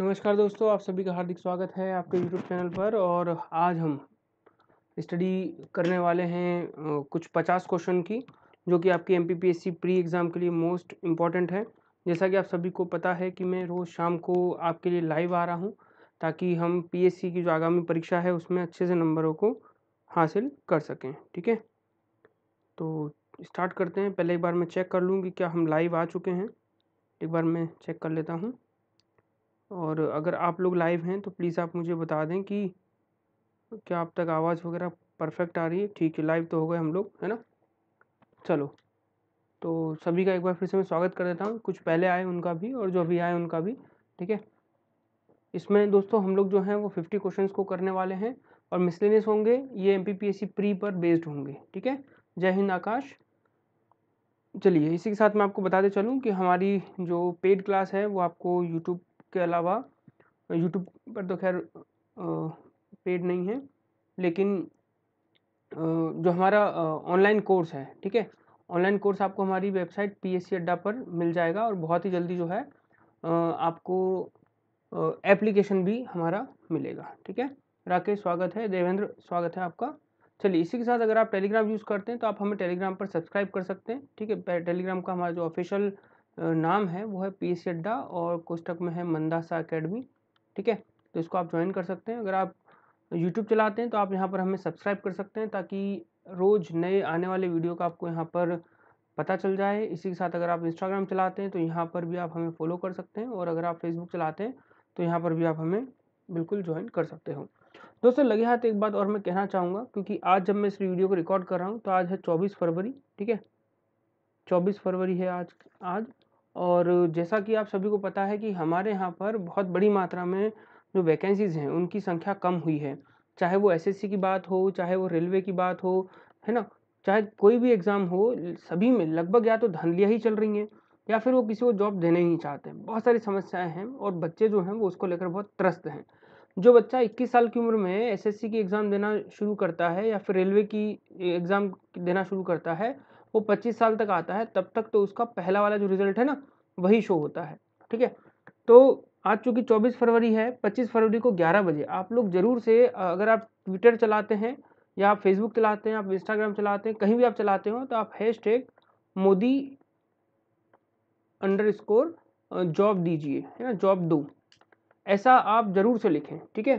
नमस्कार दोस्तों आप सभी का हार्दिक स्वागत है आपके यूट्यूब चैनल पर और आज हम स्टडी करने वाले हैं कुछ पचास क्वेश्चन की जो कि आपके एम प्री एग्ज़ाम के लिए मोस्ट इम्पॉर्टेंट है जैसा कि आप सभी को पता है कि मैं रोज़ शाम को आपके लिए लाइव आ रहा हूँ ताकि हम पी की जो आगामी परीक्षा है उसमें अच्छे से नंबरों को हासिल कर सकें ठीक है तो स्टार्ट करते हैं पहले एक बार मैं चेक कर लूँ कि क्या हम लाइव आ चुके हैं एक बार मैं चेक कर लेता हूँ और अगर आप लोग लाइव हैं तो प्लीज़ आप मुझे बता दें कि क्या आप तक आवाज़ वगैरह परफेक्ट आ रही है ठीक है लाइव तो हो गए हम लोग है ना चलो तो सभी का एक बार फिर से मैं स्वागत कर देता हूँ कुछ पहले आए उनका भी और जो अभी आए उनका भी ठीक है इसमें दोस्तों हम लोग जो हैं वो फिफ्टी क्वेश्चंस को करने वाले हैं और मिसलेनियस होंगे ये एम प्री पर बेस्ड होंगे ठीक है जय हिंद आकाश चलिए इसी के साथ मैं आपको बताते चलूँ कि हमारी जो पेड क्लास है वो आपको यूट्यूब के अलावा यूट्यूब पर तो खैर पेड नहीं है लेकिन जो हमारा ऑनलाइन कोर्स है ठीक है ऑनलाइन कोर्स आपको हमारी वेबसाइट पी एस सी अड्डा पर मिल जाएगा और बहुत ही जल्दी जो है आपको एप्लीकेशन भी हमारा मिलेगा ठीक है राकेश स्वागत है देवेंद्र स्वागत है आपका चलिए इसी के साथ अगर आप टेलीग्राम यूज़ करते हैं तो आप हमें टेलीग्राम पर सब्सक्राइब कर सकते हैं ठीक है टेलीग्राम का हमारा जो ऑफिशियल नाम है वो है पी सी अड्डा और कोष्टक में है मंदासा अकेडमी ठीक है तो इसको आप ज्वाइन कर सकते हैं अगर आप यूट्यूब चलाते हैं तो आप यहाँ पर हमें सब्सक्राइब कर सकते हैं ताकि रोज़ नए आने वाले वीडियो का आपको यहाँ पर पता चल जाए इसी के साथ अगर आप इंस्टाग्राम चलाते हैं तो यहाँ पर भी आप हमें फॉलो कर सकते हैं और अगर आप फेसबुक चलाते हैं तो यहाँ पर भी आप हमें बिल्कुल ज्वाइन कर सकते हो दोस्तों लगे हाथ एक बात और मैं कहना चाहूँगा क्योंकि आज जब मैं इस वीडियो को रिकॉर्ड कर रहा हूँ तो आज है चौबीस फरवरी ठीक है चौबीस फरवरी है आज आज और जैसा कि आप सभी को पता है कि हमारे यहाँ पर बहुत बड़ी मात्रा में जो वैकेंसीज़ हैं उनकी संख्या कम हुई है चाहे वो एस की बात हो चाहे वो रेलवे की बात हो है ना चाहे कोई भी एग्ज़ाम हो सभी में लगभग या तो धंधलियाँ ही चल रही हैं या फिर वो किसी को जॉब देने ही चाहते हैं बहुत सारी समस्याएं हैं और बच्चे जो हैं वो उसको लेकर बहुत त्रस्त हैं जो बच्चा 21 साल की उम्र में एसएससी की एग्ज़ाम देना शुरू करता है या फिर रेलवे की एग्ज़ाम देना शुरू करता है वो पच्चीस साल तक आता है तब तक तो उसका पहला वाला जो रिजल्ट है ना वही शो होता है ठीक है तो आज चूंकि चौबीस फरवरी है पच्चीस फरवरी को ग्यारह बजे आप लोग ज़रूर से अगर आप ट्विटर चलाते हैं या आप फेसबुक चलाते हैं आप इंस्टाग्राम चलाते हैं कहीं भी आप चलाते हो तो आप hashtag Modi underscore job दीजिए है ना जॉब दो ऐसा आप ज़रूर से लिखें ठीक है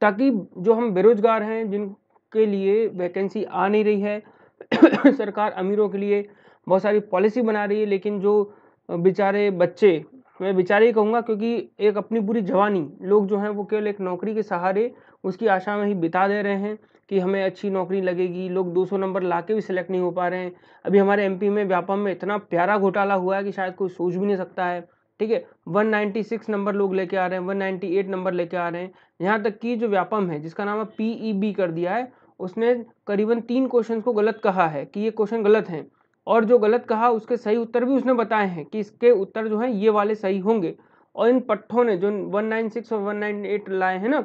ताकि जो हम बेरोज़गार हैं जिनके लिए वैकेंसी आ नहीं रही है सरकार अमीरों के लिए बहुत सारी पॉलिसी बना रही है लेकिन जो बेचारे बच्चे मैं बेचारे ही कहूँगा क्योंकि एक अपनी पूरी जवानी लोग जो हैं वो केवल एक नौकरी के सहारे उसकी आशा में ही बिता दे रहे हैं कि हमें अच्छी नौकरी लगेगी लोग 200 नंबर ला के भी सिलेक्ट नहीं हो पा रहे हैं अभी हमारे एमपी में व्यापम में इतना प्यारा घोटाला हुआ है कि शायद कोई सोच भी नहीं सकता है ठीक है 196 नंबर लोग लेके आ रहे हैं 198 नंबर लेके आ रहे हैं यहाँ तक कि जो व्यापम है जिसका नाम है पी e कर दिया है उसने करीबन तीन क्वेश्चन को गलत कहा है कि ये क्वेश्चन गलत हैं और जो गलत कहा उसके सही उत्तर भी उसने बताए हैं कि इसके उत्तर जो हैं ये वाले सही होंगे और इन पट्ठों ने जो 196 और 198 लाए हैं ना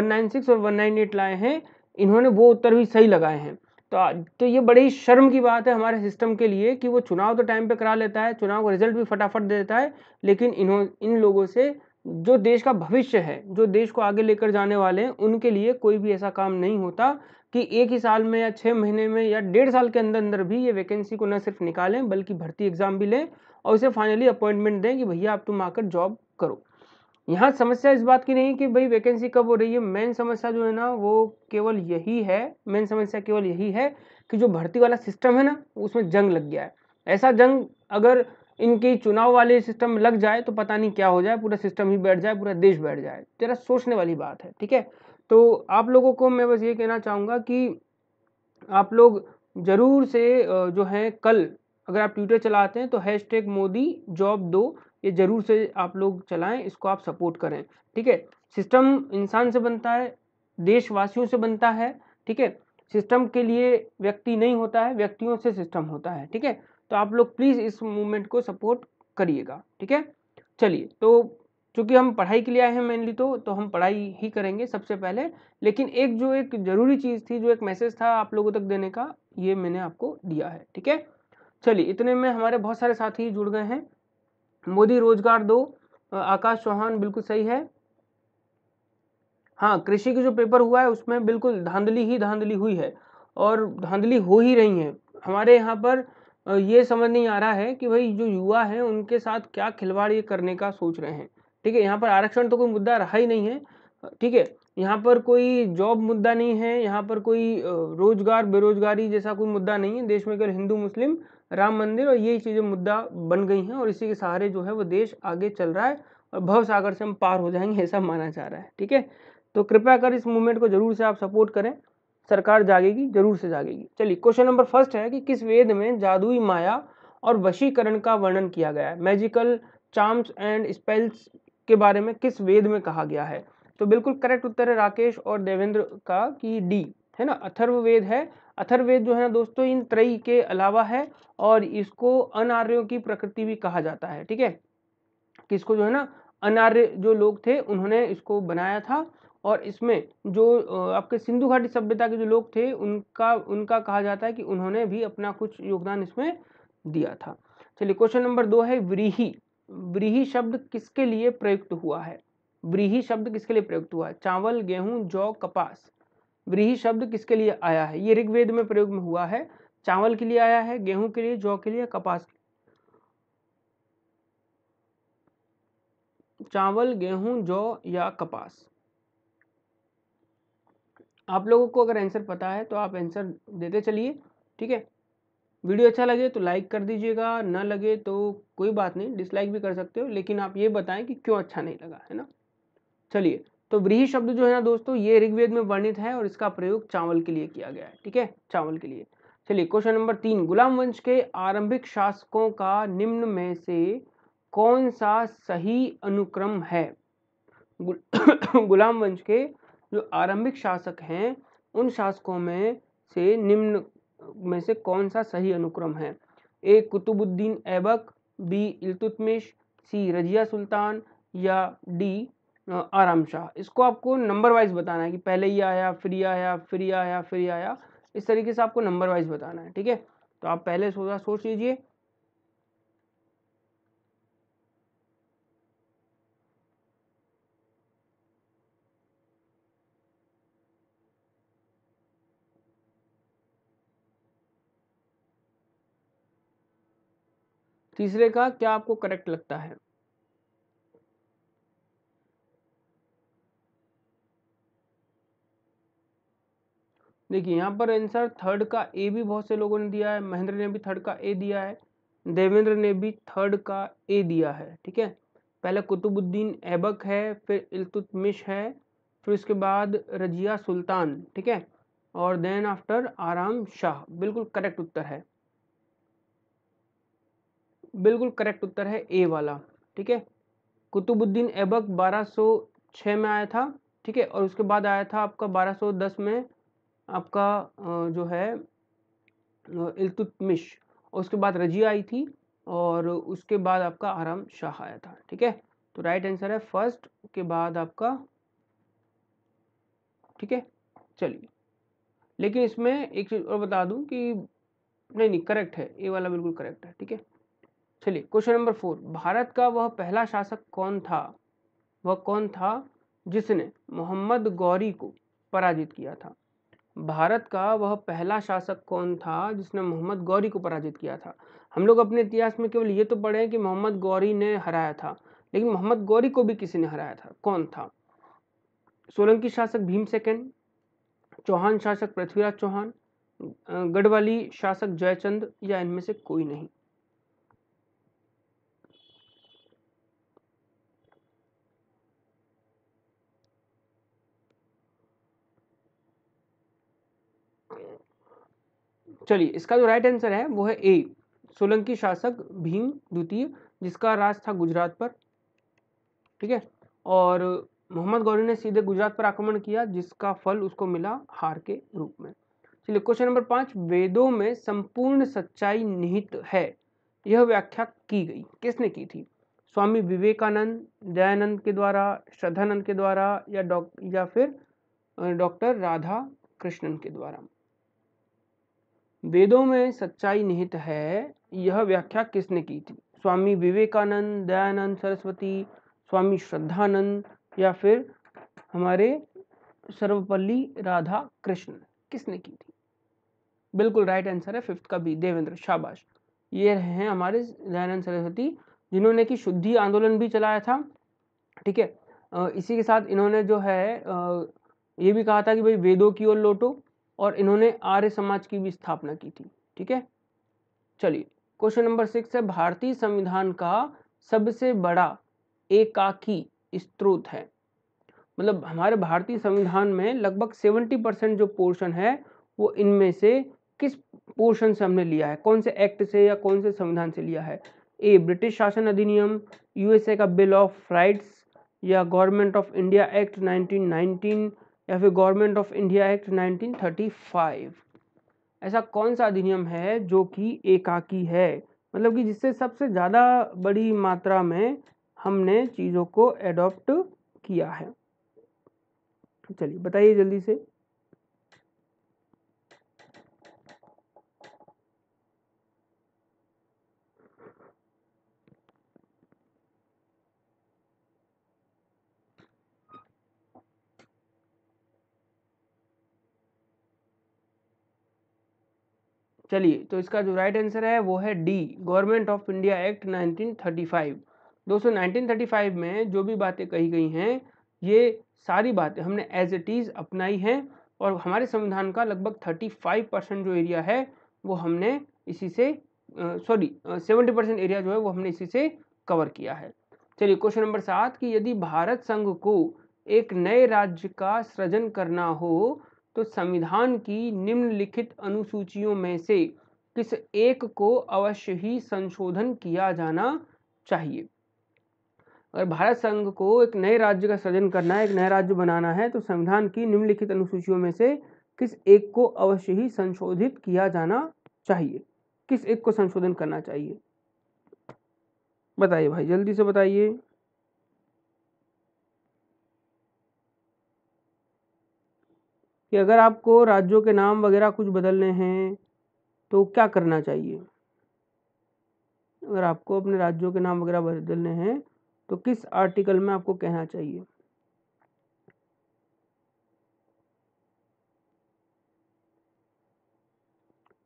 196 और 198 लाए हैं इन्होंने वो उत्तर भी सही लगाए हैं तो तो ये बड़ी शर्म की बात है हमारे सिस्टम के लिए कि वो चुनाव तो टाइम पे करा लेता है चुनाव का रिजल्ट भी फटाफट दे देता है लेकिन इन्हों इन लोगों से जो देश का भविष्य है जो देश को आगे लेकर जाने वाले हैं उनके लिए कोई भी ऐसा काम नहीं होता कि एक ही साल में या छः महीने में या डेढ़ साल के अंदर अंदर भी ये वैकेंसी को न सिर्फ निकालें बल्कि भर्ती एग्ज़ाम भी लें और उसे फाइनली अपॉइंटमेंट दें कि भैया आप तुम आकर जॉब करो यहाँ समस्या इस बात की नहीं कि भाई वैकेंसी कब हो रही है मेन समस्या जो है ना वो केवल यही है मेन समस्या केवल यही है कि जो भर्ती वाला सिस्टम है ना उसमें जंग लग गया है ऐसा जंग अगर इनकी चुनाव वाले सिस्टम लग जाए तो पता नहीं क्या हो जाए पूरा सिस्टम ही बैठ जाए पूरा देश बैठ जाए जरा सोचने वाली बात है ठीक है तो आप लोगों को मैं बस ये कहना चाहूँगा कि आप लोग ज़रूर से जो है कल अगर आप ट्विटर चलाते हैं तो हैश टैग मोदी जॉब दो ये ज़रूर से आप लोग चलाएं इसको आप सपोर्ट करें ठीक है सिस्टम इंसान से बनता है देशवासियों से बनता है ठीक है सिस्टम के लिए व्यक्ति नहीं होता है व्यक्तियों से सिस्टम होता है ठीक है तो आप लोग प्लीज़ इस मूवमेंट को सपोर्ट करिएगा ठीक है चलिए तो चूँकि हम पढ़ाई के लिए आए हैं मेनली तो तो हम पढ़ाई ही करेंगे सबसे पहले लेकिन एक जो एक ज़रूरी चीज़ थी जो एक मैसेज था आप लोगों तक देने का ये मैंने आपको दिया है ठीक है चलिए इतने में हमारे बहुत सारे साथी जुड़ गए हैं मोदी रोजगार दो आकाश चौहान बिल्कुल सही है हाँ कृषि का जो पेपर हुआ है उसमें बिल्कुल धांधली ही धांधली हुई है और धांधली हो ही रही है हमारे यहाँ पर ये समझ नहीं आ रहा है कि भाई जो युवा हैं उनके साथ क्या खिलवाड़ ये करने का सोच रहे हैं ठीक है यहाँ पर आरक्षण तो कोई मुद्दा रहा ही नहीं है ठीक है यहाँ पर कोई जॉब मुद्दा नहीं है यहाँ पर कोई रोजगार बेरोजगारी जैसा कोई मुद्दा नहीं है देश में केवल हिंदू मुस्लिम राम मंदिर और यही चीज़ें मुद्दा बन गई हैं और इसी के सहारे जो है वो देश आगे चल रहा है और भव सागर से हम पार हो जाएंगे ऐसा माना जा रहा है ठीक है तो कृपया कर इस मूवमेंट को ज़रूर से आप सपोर्ट करें सरकार जागेगी जरूर से जागेगी चलिए क्वेश्चन नंबर फर्स्ट है कि किस वेद में जादुई माया और वशीकरण का वर्णन किया गया है मैजिकल चार्म्स एंड स्पेल्स के बारे में किस वेद में कहा गया है तो बिल्कुल करेक्ट उत्तर है राकेश और देवेंद्र का कि डी है ना अथर्ववेद है अथर्ववेद जो है ना दोस्तों इन त्रयी के अलावा है और इसको अनार्यों की प्रकृति भी कहा जाता है ठीक है किसको जो है ना अनार्य जो लोग थे उन्होंने इसको बनाया था और इसमें जो आपके सिंधु घाटी सभ्यता के जो लोग थे उनका उनका कहा जाता है कि उन्होंने भी अपना कुछ योगदान इसमें दिया था चलिए क्वेश्चन नंबर दो है व्रीही व्रीही शब्द किसके लिए प्रयुक्त हुआ है व्रीही शब्द किसके लिए प्रयुक्त हुआ है चावल गेहूं जौ कपास व्रीही शब्द किसके लिए आया है ये ऋग्वेद में प्रयोग में हुआ है चावल के लिए आया है गेहूं के लिए जौ के लिए कपास के चावल गेहूं जौ या कपास आप लोगों को अगर आंसर पता है तो आप आंसर देते चलिए ठीक है वीडियो अच्छा लगे तो लाइक कर दीजिएगा ना लगे तो कोई बात नहीं डिसलाइक भी कर सकते हो लेकिन आप ये बताएं कि क्यों अच्छा नहीं लगा है ना चलिए तो व्रीही शब्द जो है ना दोस्तों ये ऋग्वेद में वर्णित है और इसका प्रयोग चावल के लिए किया गया है ठीक है चावल के लिए चलिए क्वेश्चन नंबर तीन गुलाम वंश के आरंभिक शासकों का निम्न में से कौन सा सही अनुक्रम है गुलाम वंश के जो आरंभिक शासक हैं उन शासकों में से निम्न में से कौन सा सही अनुक्रम है A Qutbuddin Aibak B Iltutmish C Razia Sultan या डी आराम शाह इसको आपको नंबर वाइज बताना है कि पहले ये आया फिर ये आया फिर ये आया फिर ये आया इस तरीके से आपको नंबर वाइज बताना है ठीक है तो आप पहले सोचा सोच लीजिए तीसरे का क्या आपको करेक्ट लगता है देखिए यहाँ पर आंसर थर्ड का ए भी बहुत से लोगों ने दिया है महेंद्र ने भी थर्ड का ए दिया है देवेंद्र ने भी थर्ड का ए दिया है ठीक है पहले कुतुबुद्दीन ऐबक है फिर इलतुतमिश है फिर उसके बाद रजिया सुल्तान ठीक है और देन आफ्टर आराम शाह बिल्कुल करेक्ट उत्तर है बिल्कुल करेक्ट उत्तर है ए वाला ठीक है कुतुबुद्दीन ऐबक 1206 में आया था ठीक है और उसके बाद आया था आपका 1210 में आपका जो है इल्तुतमिश उसके बाद रजिया आई थी और उसके बाद आपका आराम शाह आया था ठीक है तो राइट आंसर है फर्स्ट के बाद आपका ठीक है चलिए लेकिन इसमें एक चीज़ और बता दूं कि नहीं नहीं करेक्ट है ए वाला बिल्कुल करेक्ट है ठीक है चलिए क्वेश्चन नंबर फोर भारत का वह पहला शासक कौन था वह कौन था जिसने मोहम्मद गौरी को पराजित किया था भारत का वह पहला शासक कौन था जिसने मोहम्मद गौरी को पराजित किया था हम लोग अपने इतिहास में केवल ये तो पढ़े हैं कि मोहम्मद गौरी ने हराया था लेकिन मोहम्मद गौरी को भी किसी ने हराया था कौन था सोलंकी शासक भीम सेकेंड चौहान शासक पृथ्वीराज चौहान गढ़वाली शासक जयचंद या इनमें से कोई नहीं चलिए इसका जो राइट आंसर है वो है ए सोलंकी शासक भीम द्वितीय जिसका राज था गुजरात पर ठीक है और मोहम्मद गौरी ने सीधे गुजरात पर आक्रमण किया जिसका फल उसको मिला हार के रूप में चलिए क्वेश्चन नंबर पाँच वेदों में संपूर्ण सच्चाई निहित है यह व्याख्या की गई किसने की थी स्वामी विवेकानंद दयानंद के द्वारा श्रद्धानंद के द्वारा या डॉ या फिर डॉक्टर राधा कृष्णन के द्वारा वेदों में सच्चाई निहित है यह व्याख्या किसने की थी स्वामी विवेकानंद दयानंद सरस्वती स्वामी श्रद्धानंद या फिर हमारे सर्वपल्ली राधा कृष्ण किसने की थी बिल्कुल राइट आंसर है फिफ्थ का भी देवेंद्र शाबाश ये रहे हैं हमारे दयानंद सरस्वती जिन्होंने कि शुद्धि आंदोलन भी चलाया था ठीक है इसी के साथ इन्होंने जो है ये भी कहा था कि भाई वेदों की ओर लौटो और इन्होंने आर्य समाज की भी स्थापना की थी ठीक है चलिए क्वेश्चन नंबर सिक्स है भारतीय संविधान का सबसे बड़ा एकाकी स्त्रोत है मतलब हमारे भारतीय संविधान में लगभग सेवेंटी परसेंट जो पोर्शन है वो इनमें से किस पोर्शन से हमने लिया है कौन से एक्ट से या कौन से संविधान से लिया है ए ब्रिटिश शासन अधिनियम यूएसए का बिल ऑफ राइट्स या गवर्नमेंट ऑफ इंडिया एक्ट 1919 या फिर गवर्नमेंट ऑफ इंडिया एक्ट 1935 ऐसा कौन सा अधिनियम है जो कि एकाकी है मतलब कि जिससे सबसे ज़्यादा बड़ी मात्रा में हमने चीज़ों को एडॉप्ट किया है चलिए बताइए जल्दी से चलिए तो इसका जो राइट आंसर है वो है D government of India act 1935 दोस्तों 1935 में जो भी बातें कही गई हैं ये सारी बातें हमने एज इट इज़ अपनाई हैं और हमारे संविधान का लगभग 35 परसेंट जो एरिया है वो हमने इसी से सॉरी सेवेंटी परसेंट एरिया जो है वो हमने इसी से कवर किया है चलिए क्वेश्चन नंबर सात कि यदि भारत संघ को एक नए राज्य का सृजन करना हो तो संविधान की निम्नलिखित अनुसूचियों में से किस एक को अवश्य ही संशोधन किया जाना चाहिए अगर भारत संघ को एक नए राज्य का सृजन करना है एक नया राज्य बनाना है तो संविधान की निम्नलिखित अनुसूचियों में से किस एक को अवश्य ही संशोधित किया जाना चाहिए किस एक को संशोधन करना चाहिए बताइए भाई जल्दी से बताइए कि अगर आपको राज्यों के नाम वगैरह कुछ बदलने हैं तो क्या करना चाहिए अगर आपको अपने राज्यों के नाम वगैरह बदलने हैं तो किस आर्टिकल में आपको कहना चाहिए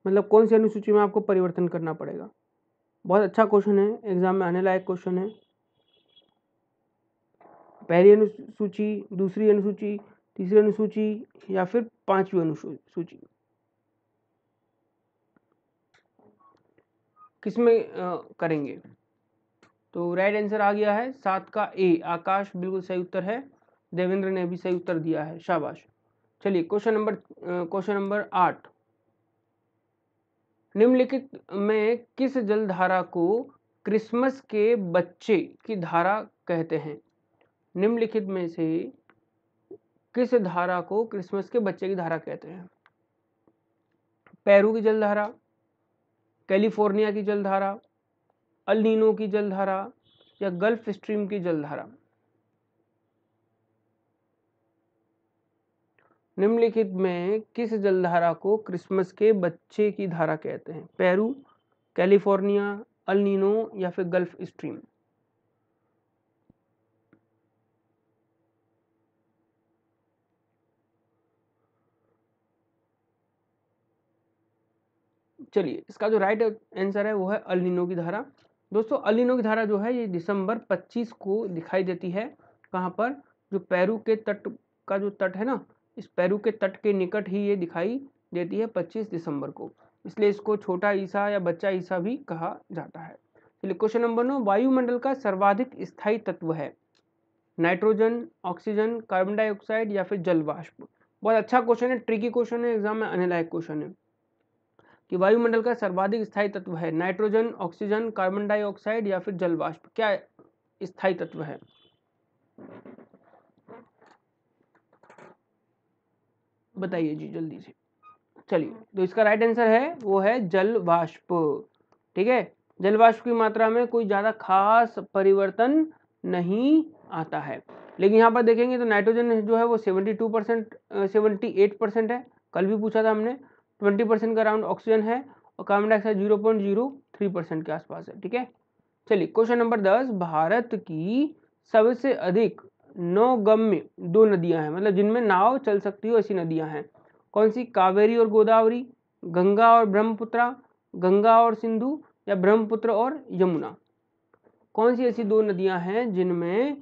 मतलब कौन सी अनुसूची में आपको परिवर्तन करना पड़ेगा बहुत अच्छा क्वेश्चन है एग्जाम में आने लायक क्वेश्चन है पहली अनुसूची दूसरी अनुसूची तीसरी अनुसूची या फिर पांचवी अनुसूची किसमें करेंगे तो राइट आंसर आ गया है सात का ए आकाश बिल्कुल सही उत्तर है देवेंद्र ने भी सही उत्तर दिया है शाबाश चलिए क्वेश्चन नंबर क्वेश्चन नंबर आठ निम्नलिखित में किस जलधारा को क्रिसमस के बच्चे की धारा कहते हैं निम्नलिखित में से किस धारा को क्रिसमस के बच्चे की धारा कहते हैं पेरू की जलधारा कैलिफोर्निया की जलधारा अलिनो की जलधारा या गल्फ स्ट्रीम की जलधारा निम्नलिखित में किस जलधारा को क्रिसमस के बच्चे की धारा कहते हैं पेरू कैलिफोर्निया अलिनो या फिर गल्फ स्ट्रीम चलिए इसका जो राइट आंसर है वो है अलिनो की धारा दोस्तों अलिनो की धारा जो है ये दिसंबर 25 को दिखाई देती है कहाँ पर जो पेरू के तट का जो तट है ना इस पेरू के तट के निकट ही ये दिखाई देती है 25 दिसंबर को इसलिए इसको छोटा ईसा या बच्चा ईसा भी कहा जाता है चलिए क्वेश्चन नंबर नौ वायुमंडल का सर्वाधिक स्थायी तत्व है नाइट्रोजन ऑक्सीजन कार्बन डाइऑक्साइड या फिर जलवाष्प बहुत अच्छा क्वेश्चन है ट्रिकी क्वेश्चन है एग्जाम में आने क्वेश्चन है कि वायुमंडल का सर्वाधिक स्थायी तत्व है नाइट्रोजन ऑक्सीजन कार्बन डाइऑक्साइड या फिर जलवाष्प क्या स्थायी तत्व है बताइए जी जल्दी से चलिए तो इसका राइट आंसर है वो है जल वाष्प ठीक है जल वाष्प की मात्रा में कोई ज़्यादा खास परिवर्तन नहीं आता है लेकिन यहाँ पर देखेंगे तो नाइट्रोजन जो है वो seventy two percent seventy eight percent है कल भी पूछा था हमने ट्वेंटी परसेंट का अराउंड ऑक्सीजन है और carbon dioxide zero point zero three percent के आसपास है ठीक है चलिए क्वेश्चन नंबर दस भारत की सबसे अधिक नौगम्य दो नदियां हैं मतलब जिनमें नाव चल सकती हो ऐसी नदियां हैं कौन सी कावेरी और गोदावरी गंगा और ब्रह्मपुत्रा गंगा और सिंधु या ब्रह्मपुत्र और यमुना कौन सी ऐसी दो नदियां हैं जिनमें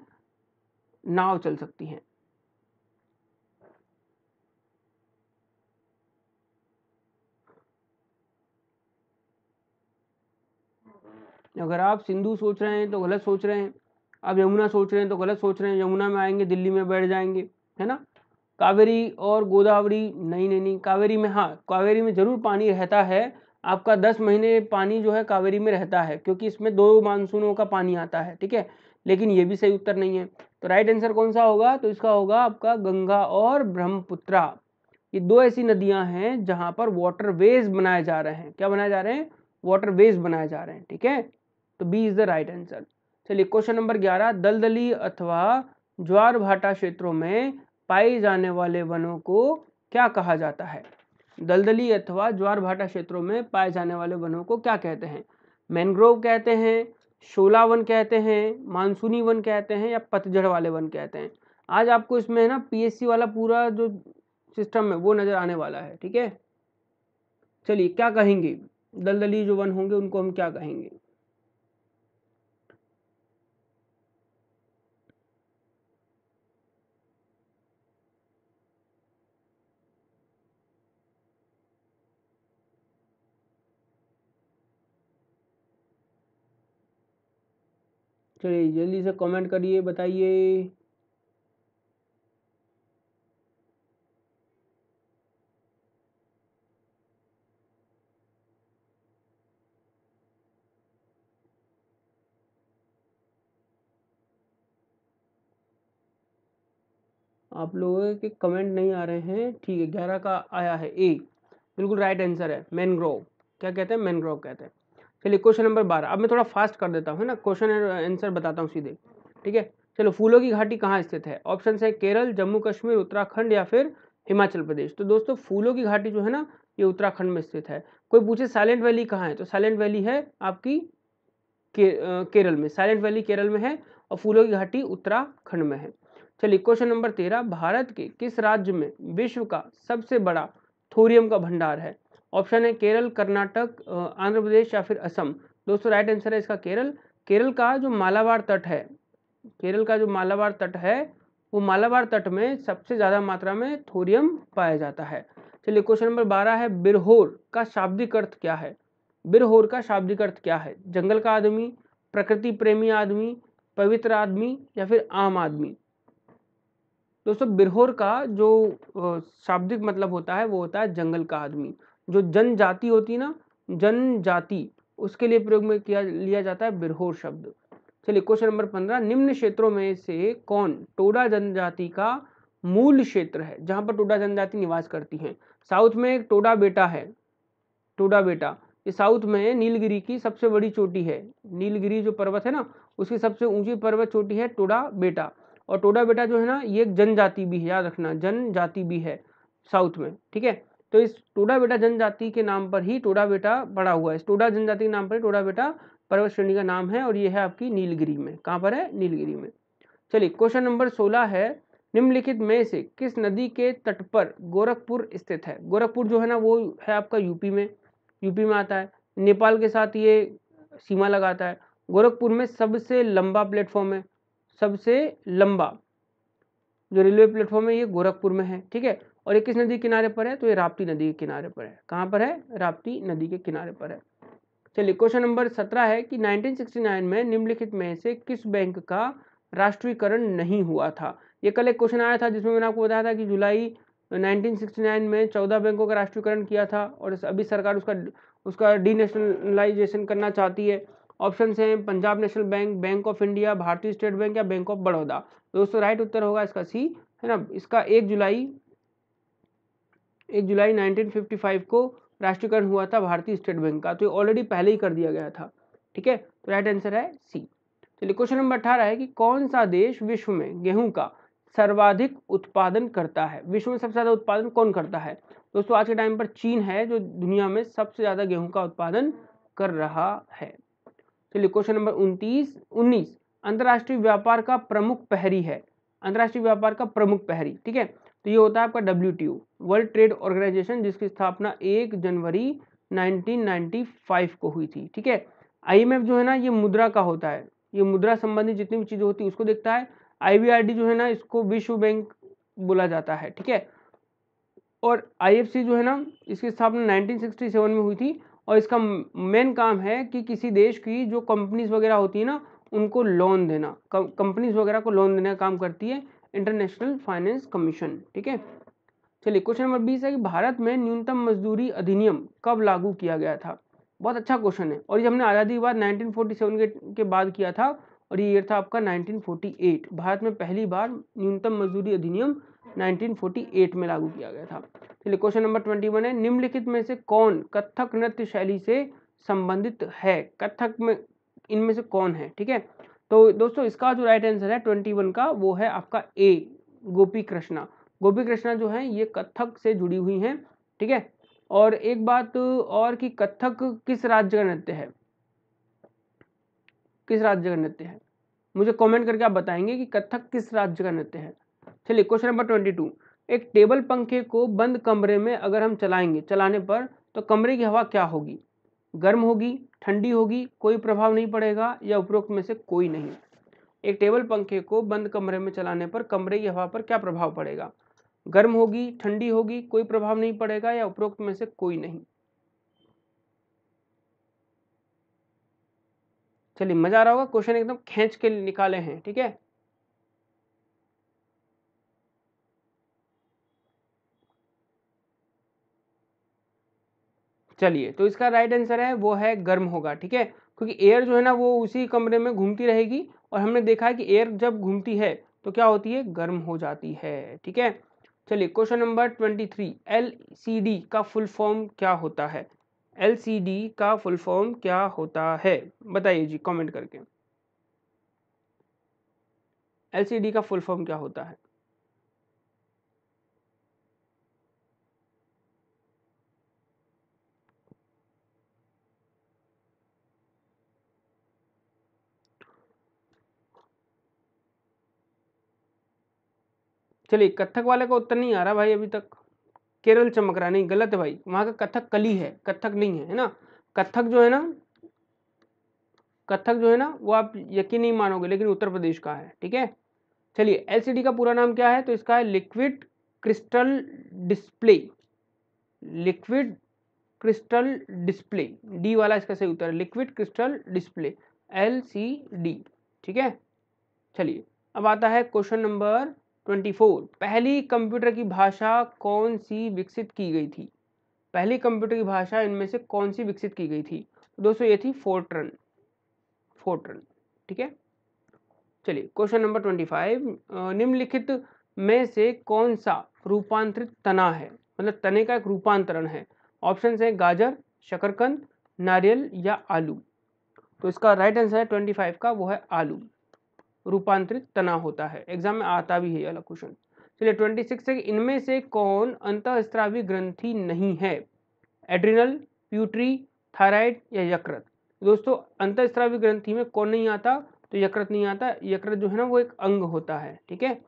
नाव चल सकती हैं अगर आप सिंधु सोच रहे हैं तो गलत सोच रहे हैं आप यमुना सोच रहे हैं तो गलत सोच रहे हैं यमुना में आएंगे दिल्ली में बैठ जाएंगे है ना कावेरी और गोदावरी नहीं नहीं नहीं कावेरी में हाँ कावेरी में ज़रूर पानी रहता है आपका दस महीने पानी जो है कावेरी में रहता है क्योंकि इसमें दो मानसूनों का पानी आता है ठीक है लेकिन ये भी सही उत्तर नहीं है तो राइट आंसर कौन सा होगा तो इसका होगा आपका गंगा और ब्रह्मपुत्रा ये दो ऐसी नदियां हैं जहां पर वाटर वेज बनाए जा रहे हैं क्या बनाए जा रहे हैं वाटर वेज बनाए जा रहे हैं ठीक है तो B is the right answer चलिए क्वेश्चन नंबर ग्यारह दलदली अथवा ज्वार भाटा क्षेत्रों में पाए जाने वाले वनों को क्या कहा जाता है दलदली अथवा ज्वार भाटा क्षेत्रों में पाए जाने वाले वनों को क्या कहते हैं मैनग्रोव कहते हैं शोला वन कहते हैं मानसूनी वन कहते हैं या पतझड़ वाले वन कहते हैं आज आपको इसमें है ना पीएससी वाला पूरा जो सिस्टम है वो नज़र आने वाला है ठीक है चलिए क्या कहेंगे दलदली जो वन होंगे उनको हम क्या कहेंगे चलिए जल्दी से कमेंट करिए बताइए आप लोगों के कमेंट नहीं आ रहे हैं ठीक है ग्यारह का आया है ए बिल्कुल राइट आंसर है मैनग्रोव क्या कहते हैं मैनग्रोव कहते हैं चलिए क्वेश्चन नंबर बारह अब मैं थोड़ा फास्ट कर देता हूँ ना क्वेश्चन आंसर बताता हूँ सीधे ठीक है चलो फूलों की घाटी कहाँ स्थित है ऑप्शन है केरल जम्मू कश्मीर उत्तराखंड या फिर हिमाचल प्रदेश तो दोस्तों फूलों की घाटी जो है ना ये उत्तराखंड में स्थित है कोई पूछे साइलेंट वैली कहाँ है तो साइलेंट वैली है आपकी के, आ, केरल में साइलेंट वैली केरल में है और फूलों की घाटी उत्तराखंड में है चलिए क्वेश्चन नंबर तेरह भारत के किस राज्य में विश्व का सबसे बड़ा थोरियम का भंडार है ऑप्शन है केरल कर्नाटक आंध्र प्रदेश या फिर असम दोस्तों राइट आंसर है इसका केरल केरल का जो मालाबार तट है केरल का जो मालाबार तट है वो मालाबार तट में सबसे ज़्यादा मात्रा में थोरियम पाया जाता है चलिए क्वेश्चन नंबर बारह है बिरहोर का शाब्दिक अर्थ क्या है बिरहोर का शाब्दिक अर्थ क्या है जंगल का आदमी प्रकृति प्रेमी आदमी पवित्र आदमी या फिर आम आदमी दोस्तों बिरहोर का जो शाब्दिक मतलब होता है वो होता है जंगल का आदमी जो जनजाति होती है ना जनजाति उसके लिए प्रयोग में किया लिया जाता है बिरहोर शब्द चलिए क्वेश्चन नंबर पंद्रह निम्न क्षेत्रों में से कौन टोडा जनजाति का मूल क्षेत्र है जहां पर टोडा जनजाति निवास करती है साउथ में एक टोडा बेटा है टोडा बेटा ये साउथ में नीलगिरी की सबसे बड़ी चोटी है नीलगिरी जो पर्वत है ना उसकी सबसे ऊंची पर्वत चोटी है टोडा बेटा और टोडा बेटा जो है ना ये एक जनजाति भी है याद रखना जनजाति भी है साउथ में ठीक है तो इस टोडा बेटा जनजाति के नाम पर ही टोडा बेटा पड़ा हुआ है इस टोडा जनजाति के नाम पर टोडा बेटा पर्वत श्रेणी का नाम है और ये है आपकी नीलगिरी में कहाँ पर है नीलगिरी में चलिए क्वेश्चन नंबर सोलह है निम्नलिखित में से किस नदी के तट पर गोरखपुर स्थित है गोरखपुर जो है ना वो है आपका यूपी में यूपी में आता है नेपाल के साथ ये सीमा लगाता है गोरखपुर में सबसे लंबा प्लेटफॉर्म है सबसे लंबा जो रेलवे प्लेटफॉर्म है ये गोरखपुर में है ठीक है और ये किस नदी किनारे पर है तो ये राप्ती नदी के किनारे पर है कहाँ पर है राप्ती नदी के किनारे पर है चलिए क्वेश्चन नंबर सत्रह है कि 1969 में निम्नलिखित में से किस बैंक का राष्ट्रीयकरण नहीं हुआ था ये कल एक क्वेश्चन आया था जिसमें मैंने आपको बताया था कि जुलाई 1969 में 14 बैंकों का राष्ट्रीयकरण किया था और अभी सरकार उसका उसका डीनेशनलाइजेशन करना चाहती है ऑप्शन हैं Punjab national bank bank of India Bharatiya state bank या बैंक ऑफ बड़ौदा दोस्तों राइट उत्तर होगा इसका सी है ना इसका एक जुलाई एक जुलाई 1955 को राष्ट्रीयकरण हुआ था भारतीय स्टेट बैंक का तो ये ऑलरेडी पहले ही कर दिया गया था ठीक है तो राइट आंसर है सी चलिए क्वेश्चन नंबर अठारह है कि कौन सा देश विश्व में गेहूं का सर्वाधिक उत्पादन करता है विश्व में सबसे ज़्यादा उत्पादन कौन करता है दोस्तों आज के टाइम पर चीन है जो दुनिया में सबसे ज़्यादा गेहूं का उत्पादन कर रहा है चलिए क्वेश्चन नंबर उनतीस उन्नीस अंतर्राष्ट्रीय व्यापार का प्रमुख पहरी है अंतर्राष्ट्रीय व्यापार का प्रमुख पहरी ठीक है तो ये होता है आपका डब्ल्यू वर्ल्ड ट्रेड ऑर्गेनाइजेशन जिसकी स्थापना एक जनवरी 1995 को हुई थी ठीक है आईएमएफ जो है ना ये मुद्रा का होता है ये मुद्रा संबंधी जितनी भी चीज़ें होती है उसको देखता है डी जो है ना इसको विश्व बैंक बोला जाता है ठीक है और आईएफसी जो है ना इसकी स्थापना 1967 में हुई थी और इसका मेन काम है कि किसी देश की जो कंपनीज वगैरह होती है ना उनको लोन देना कंपनीज वगैरह को लोन देने का काम करती है इंटरनेशनल फाइनेंस कमीशन ठीक है चलिए क्वेश्चन नंबर बीस है कि भारत में न्यूनतम मजदूरी अधिनियम कब लागू किया गया था बहुत अच्छा क्वेश्चन है और ये हमने आज़ादी के बाद नाइनटीन के, के बाद किया था और ये ईयर था आपका 1948 भारत में पहली बार न्यूनतम मजदूरी अधिनियम 1948 में लागू किया गया था चलिए क्वेश्चन नंबर 21 है निम्नलिखित में से कौन कथक नृत्य शैली से संबंधित है कथक में इनमें से कौन है ठीक है तो दोस्तों इसका जो राइट आंसर है ट्वेंटी वन का वो है आपका ए गोपी कृष्णा गोपी कृष्णा जो है ये कथक से जुड़ी हुई हैं ठीक है और एक बात और कि कथक किस राज्य का नृत्य है किस राज्य का नृत्य है मुझे कमेंट करके आप बताएंगे कि कथक किस राज्य का नृत्य है चलिए क्वेश्चन नंबर ट्वेंटी टू एक टेबल पंखे को बंद कमरे में अगर हम चलाएंगे चलाने पर तो कमरे की हवा क्या होगी गर्म होगी ठंडी होगी कोई प्रभाव नहीं पड़ेगा या उपरोक्त में से कोई नहीं एक टेबल पंखे को बंद कमरे में चलाने पर कमरे की हवा पर क्या प्रभाव पड़ेगा गर्म होगी ठंडी होगी कोई प्रभाव नहीं पड़ेगा या उपरोक्त में से कोई नहीं चलिए मजा आ रहा होगा क्वेश्चन एकदम खेच के निकाले हैं ठीक है चलिए तो इसका राइट आंसर है वो है गर्म होगा ठीक है क्योंकि एयर जो है ना वो उसी कमरे में घूमती रहेगी और हमने देखा है कि एयर जब घूमती है तो क्या होती है गर्म हो जाती है ठीक है चलिए question number twenty three L C D का फुल फॉर्म क्या होता है एल सी डी का फुल फॉर्म क्या होता है बताइए जी कमेंट करके एल सी डी का फुल फॉर्म क्या होता है चलिए कथक वाले को उत्तर नहीं आ रहा भाई अभी तक केरल चमक रहा नहीं गलत है भाई वहाँ का कथक कली है कथक नहीं है है ना कथक जो है ना कथक जो है ना वो आप यकीन नहीं मानोगे लेकिन उत्तर प्रदेश का है ठीक है चलिए एलसीडी का पूरा नाम क्या है तो इसका है liquid crystal display liquid crystal display D वाला इसका सही उत्तर है liquid crystal display L C D ठीक है चलिए अब आता है क्वेश्चन नंबर 24 पहली कंप्यूटर की भाषा कौन सी विकसित की गई थी पहली कंप्यूटर की भाषा इनमें से कौन सी विकसित की गई थी तो दोस्तों ये थी फोर्ट्रन फोर्ट्रन ठीक है चलिए क्वेश्चन नंबर ट्वेंटी फाइव निम्नलिखित में से कौन सा रूपांतरित तना है मतलब तने का एक रूपांतरण है ऑप्शन है गाजर शकरकंद नारियल या आलू तो इसका राइट आंसर है ट्वेंटी फाइव का वो है आलू रूपांतरित तना होता है एग्जाम में आता भी है वाला क्वेश्चन चलिए ट्वेंटी सिक्स है इनमें से कौन अंतस्त्रावी ग्रंथि नहीं है एड्रिनल प्यूट्री थायराइड या यकृत दोस्तों अंतस्त्रावी ग्रंथि में कौन नहीं आता तो यकृत नहीं आता यकृत जो है ना वो एक अंग होता है ठीक है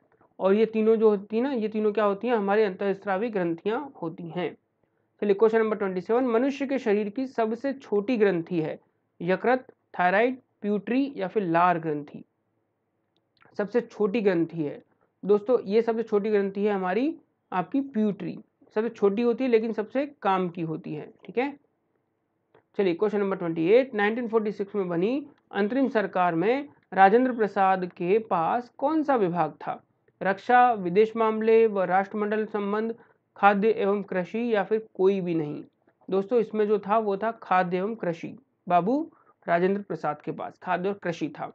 और ये तीनों जो होती है ना ये तीनों क्या होती हैं हमारे अंतस्त्रावी ग्रंथियाँ होती हैं चलिए क्वेश्चन नंबर ट्वेंटी सेवन मनुष्य के शरीर की सबसे छोटी ग्रंथि है यकृत थायराइड प्यूट्री या फिर लार ग्रंथी सबसे छोटी ग्रंथि है दोस्तों ये सबसे छोटी ग्रंथि है हमारी आपकी प्यूटरी सबसे छोटी होती है लेकिन सबसे काम की होती है ठीक है चलिए question number twenty eight nineteen forty six में बनी अंतरिम सरकार में राजेंद्र प्रसाद के पास कौन सा विभाग था रक्षा विदेश मामले व राष्ट्रमंडल संबंध खाद्य एवं कृषि या फिर कोई भी नहीं दोस्तों इसमें जो था वो था खाद्य एवं कृषि बाबू राजेंद्र प्रसाद के पास खाद्य और कृषि था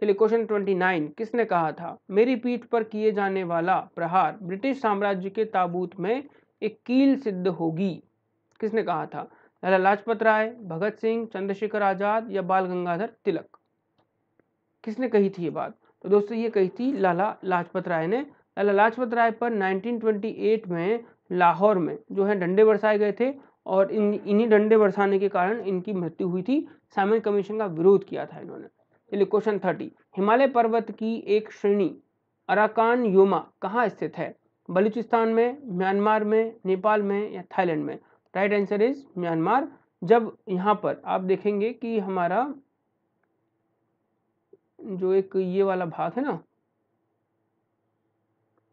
चलिए क्वेश्चन 29 किसने कहा था मेरी पीठ पर किए जाने वाला प्रहार ब्रिटिश साम्राज्य के ताबूत में एक कील सिद्ध होगी किसने कहा था लाला लाजपत राय भगत सिंह चंद्रशेखर आजाद या बाल गंगाधर तिलक किसने कही थी ये बात तो दोस्तों ये कही थी लाला लाजपत राय ने लाला लाजपत राय पर 1928 में लाहौर में जो है डंडे बरसाए गए थे और इन इन्हीं डंडे बरसाने के कारण इनकी मृत्यु हुई थी साइमन कमीशन का विरोध किया था इन्होंने चलिए क्वेश्चन थर्टी हिमालय पर्वत की एक श्रेणी अराकान योमा कहाँ स्थित है बलूचिस्तान में म्यांमार में नेपाल में या थाईलैंड में राइट आंसर इज म्यांमार जब यहाँ पर आप देखेंगे कि हमारा जो एक ये वाला भाग है ना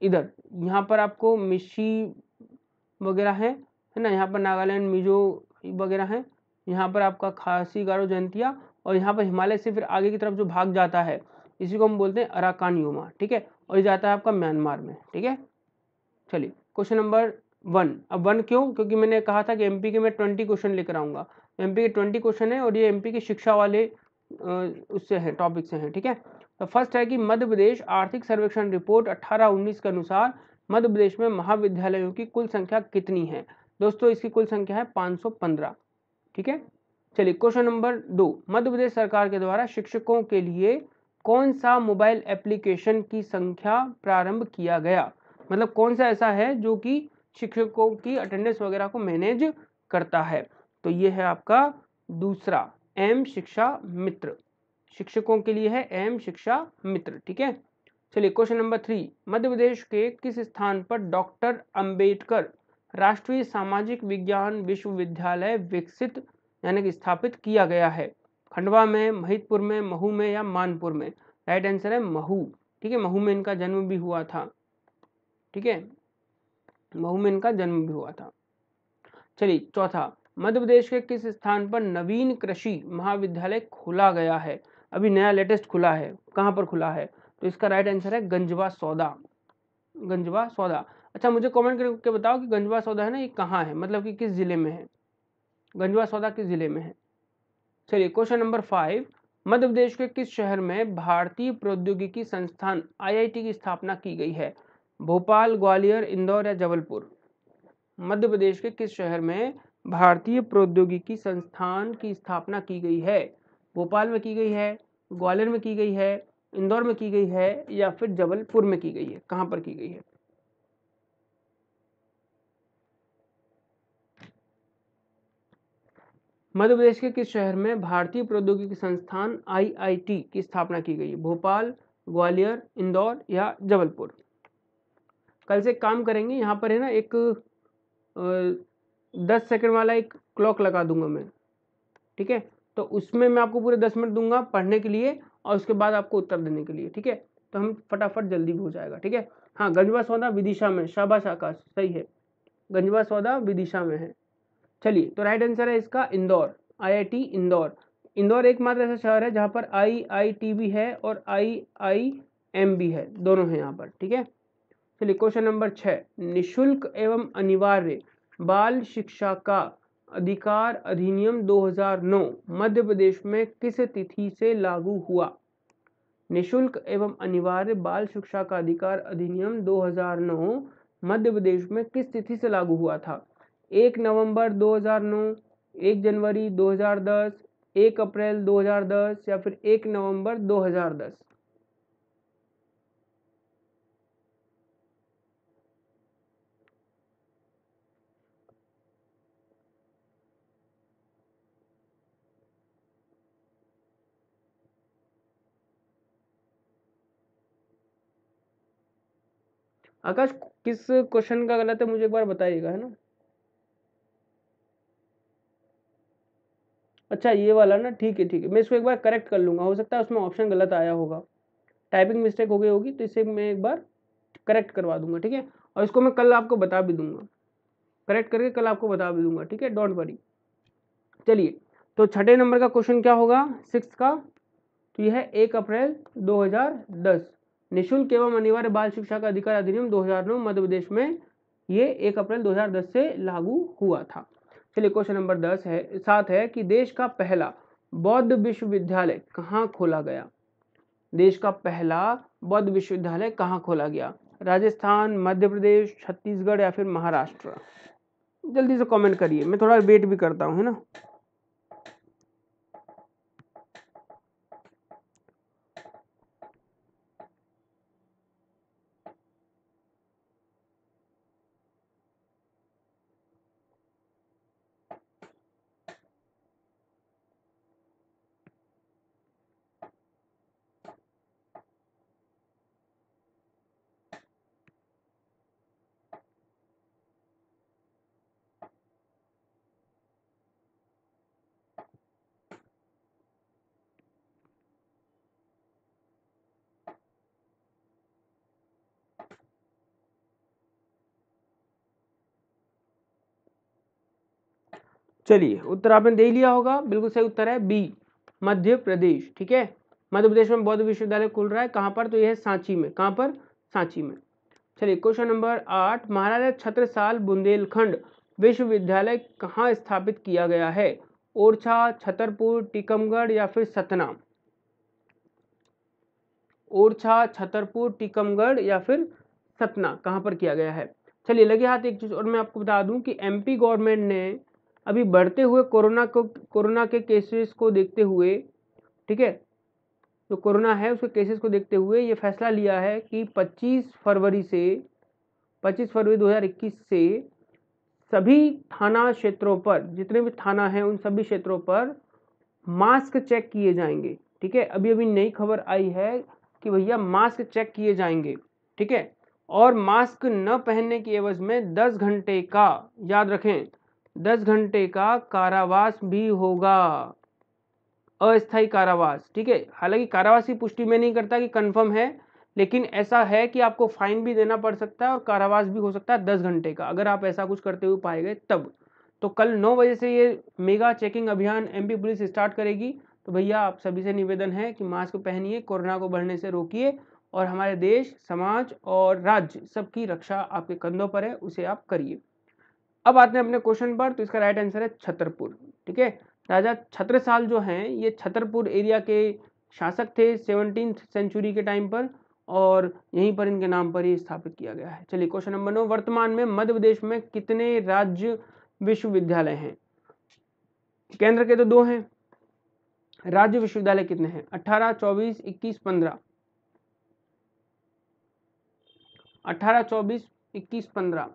इधर यहाँ पर आपको मिशी वगैरह है है ना यहाँ पर नागालैंड मिजो वगैरह है यहाँ पर आपका खासी गारो जयंतिया और यहाँ पर हिमालय से फिर आगे की तरफ जो भाग जाता है इसी को हम बोलते हैं अराकान युमा ठीक है और ये जाता है आपका म्यांमार में ठीक है चलिए क्वेश्चन नंबर वन अब वन क्यों क्योंकि मैंने कहा था कि एमपी के मैं ट्वेंटी क्वेश्चन लेकर आऊँगा एम के ट्वेंटी क्वेश्चन है और ये एम के शिक्षा वाले उससे हैं टॉपिक से हैं ठीक है तो फर्स्ट है कि मध्य प्रदेश आर्थिक सर्वेक्षण रिपोर्ट अट्ठारह उन्नीस के अनुसार मध्य प्रदेश में महाविद्यालयों की कुल संख्या कितनी है दोस्तों इसकी कुल संख्या है 515 ठीक है चलिए क्वेश्चन नंबर दो मध्य प्रदेश सरकार के द्वारा शिक्षकों के लिए कौन सा मोबाइल एप्लीकेशन की संख्या प्रारंभ किया गया मतलब कौन सा ऐसा है जो कि शिक्षकों की अटेंडेंस वगैरह को मैनेज करता है तो ये है आपका दूसरा एम शिक्षा मित्र शिक्षकों के लिए है एम शिक्षा मित्र ठीक है चलिए question number three Madhya Pradesh के किस स्थान पर डॉक्टर अंबेडकर राष्ट्रीय सामाजिक विज्ञान विश्वविद्यालय विकसित यानी कि स्थापित किया गया है खंडवा में महितपुर में महू में या मानपुर में राइट आंसर है महू ठीक है महू में इनका जन्म भी हुआ था ठीक है महू में इनका जन्म भी हुआ था चलिए चौथा मध्य प्रदेश के किस स्थान पर नवीन कृषि महाविद्यालय खोला गया है अभी नया लेटेस्ट खुला है कहाँ पर खुला है तो इसका राइट आंसर है गंजवा सौदा गंजवा सौदा अच्छा मुझे कमेंट करके बताओ कि गंजवा सौदा है ना ये कहाँ है मतलब कि किस ज़िले में है गंजवा सौदा किस जिले में है चलिए question number five Madhya Pradesh के किस शहर में भारतीय प्रौद्योगिकी संस्थान आईआईटी की स्थापना की गई है भोपाल ग्वालियर इंदौर या जबलपुर मध्य प्रदेश के किस शहर में भारतीय प्रौद्योगिकी संस्थान की स्थापना की गई है भोपाल में की गई है ग्वालियर में की गई है इंदौर में की गई है या फिर जबलपुर में की गई है कहाँ पर की गई है मध्य प्रदेश के किस शहर में भारतीय प्रौद्योगिकी संस्थान आईआईटी की स्थापना की गई भोपाल ग्वालियर इंदौर या जबलपुर कल से काम करेंगे यहाँ पर है ना एक दस सेकंड वाला एक क्लॉक लगा दूंगा मैं ठीक है तो उसमें मैं आपको पूरे दस मिनट दूंगा पढ़ने के लिए और उसके बाद आपको उत्तर देने के लिए ठीक है तो हम फटाफट जल्दी भी हो जाएगा ठीक है हाँ गंजवा सौदा विदिशा में शाबाश आकाश सही है गंजवा सौदा विदिशा में है चलिए तो राइट आंसर है इसका इंदौर आईआईटी इंदौर इंदौर एकमात्र ऐसा शहर है जहाँ पर आई आई टी भी है और आई आई एम भी है दोनों हैं यहाँ पर ठीक है चलिए क्वेश्चन नंबर छः निःशुल्क एवं अनिवार्य बाल शिक्षा का अधिकार अधिनियम 2009 मध्य प्रदेश में किस तिथि से लागू हुआ निशुल्क एवं अनिवार्य बाल शिक्षा का अधिकार अधिनियम 2009 मध्य प्रदेश में किस तिथि से लागू हुआ था एक नवंबर 2009 एक जनवरी 2010 एक अप्रैल 2010 या फिर एक नवंबर 2010 आकाश किस क्वेश्चन का गलत है मुझे एक बार बताइएगा है ना अच्छा ये वाला ना ठीक है ठीक है मैं इसको एक बार करेक्ट कर लूँगा हो सकता है उसमें ऑप्शन गलत आया होगा टाइपिंग मिस्टेक हो गई होगी तो इसे मैं एक बार करेक्ट करवा दूंगा ठीक है और इसको मैं कल आपको बता भी दूंगा करेक्ट करके कल आपको बता भी दूंगा ठीक है डोंट वरी चलिए तो छठे नंबर का क्वेश्चन क्या होगा सिक्स का तो यह है एक अप्रैल 2010 निशुल्क एवं अनिवार्य बाल शिक्षा का अधिकार अधिनियम 2009 मध्य प्रदेश में ये एक अप्रैल 2010 से लागू हुआ था चलिए क्वेश्चन नंबर दस है सात है कि देश का पहला बौद्ध विश्वविद्यालय कहाँ खोला गया देश का पहला बौद्ध विश्वविद्यालय कहाँ खोला गया राजस्थान मध्य प्रदेश छत्तीसगढ़ या फिर महाराष्ट्र जल्दी से कमेंट करिए मैं थोड़ा वेट भी करता हूँ है ना चलिए उत्तर आपने दे लिया होगा बिल्कुल सही उत्तर है बी मध्य प्रदेश ठीक है मध्य प्रदेश में बौद्ध विश्वविद्यालय खुल रहा है कहाँ पर तो यह है सांची में कहाँ पर सांची में चलिए क्वेश्चन नंबर आठ महाराजा छत्रसाल बुंदेलखंड विश्वविद्यालय कहाँ स्थापित किया गया है ओरछा छतरपुर टीकमगढ़ या फिर सतना ओरछा छतरपुर टीकमगढ़ या फिर सतना कहाँ पर किया गया है चलिए लगे हाथ एक चीज़ और मैं आपको बता दूं कि एमपी गवर्नमेंट ने अभी बढ़ते हुए कोरोना को कोरोना के केसेस को देखते हुए ठीक है जो कोरोना है उसके केसेस को देखते हुए ये फैसला लिया है कि 25 फरवरी से 25 फरवरी 2021 से सभी थाना क्षेत्रों पर जितने भी थाना हैं उन सभी क्षेत्रों पर मास्क चेक किए जाएंगे ठीक है अभी अभी नई खबर आई है कि भैया मास्क चेक किए जाएंगे ठीक है और मास्क न पहनने की एवज में 10 घंटे का याद रखें दस घंटे का कारावास भी होगा अस्थायी कारावास ठीक है हालांकि कारावास की पुष्टि में नहीं करता कि कन्फर्म है लेकिन ऐसा है कि आपको फाइन भी देना पड़ सकता है और कारावास भी हो सकता है दस घंटे का अगर आप ऐसा कुछ करते हुए पाए गए तब तो कल नौ बजे से ये मेगा चेकिंग अभियान एमपी पुलिस स्टार्ट करेगी तो भैया आप सभी से निवेदन है कि मास्क पहनिए कोरोना को बढ़ने से रोकिए और हमारे देश समाज और राज्य सबकी रक्षा आपके कंधों पर है उसे आप करिए अब आते हैं अपने क्वेश्चन पर तो इसका राइट आंसर है छतरपुर ठीक है राजा छत्रसाल जो हैं ये छतरपुर एरिया के शासक थे सेवनटीन सेंचुरी के टाइम पर और यहीं पर इनके नाम पर ही स्थापित किया गया है चलिए क्वेश्चन नंबर नौ वर्तमान में मध्य प्रदेश में कितने राज्य विश्वविद्यालय हैं केंद्र के तो दो हैं राज्य विश्वविद्यालय कितने हैं अठारह चौबीस इक्कीस पंद्रह अठारह चौबीस इक्कीस पंद्रह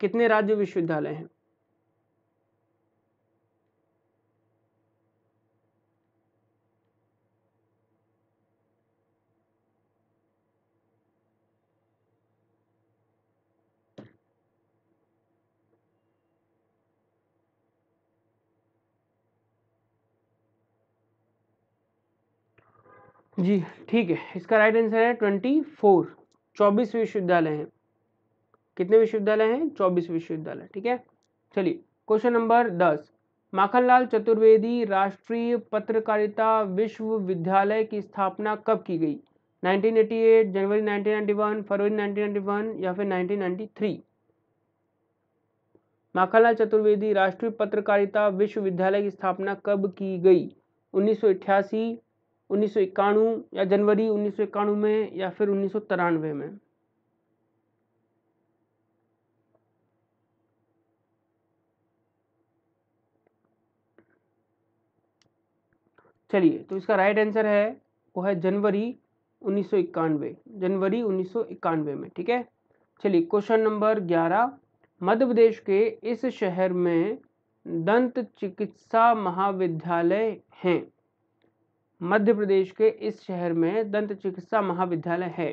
कितने राज्य विश्वविद्यालय हैं जी ठीक है इसका राइट आंसर है ट्वेंटी फोर चौबीस विश्वविद्यालय हैं कितने विश्वविद्यालय हैं चौबीस विश्वविद्यालय ठीक है चलिए क्वेश्चन नंबर दस माखनलाल चतुर्वेदी राष्ट्रीय पत्रकारिता विश्वविद्यालय की स्थापना कब की गई 1988 जनवरी 1991 फरवरी 1991 या फिर 1993 माखनलाल चतुर्वेदी राष्ट्रीय पत्रकारिता विश्वविद्यालय की स्थापना कब की गई उन्नीस सौ या जनवरी उन्नीस में या फिर उन्नीस में चलिए तो इसका राइट आंसर है वो है जनवरी उन्नीस जनवरी उन्नीस में ठीक है चलिए क्वेश्चन नंबर ग्यारह मध्य प्रदेश के इस शहर में दंत चिकित्सा महाविद्यालय हैं मध्य प्रदेश के इस शहर में दंत चिकित्सा महाविद्यालय है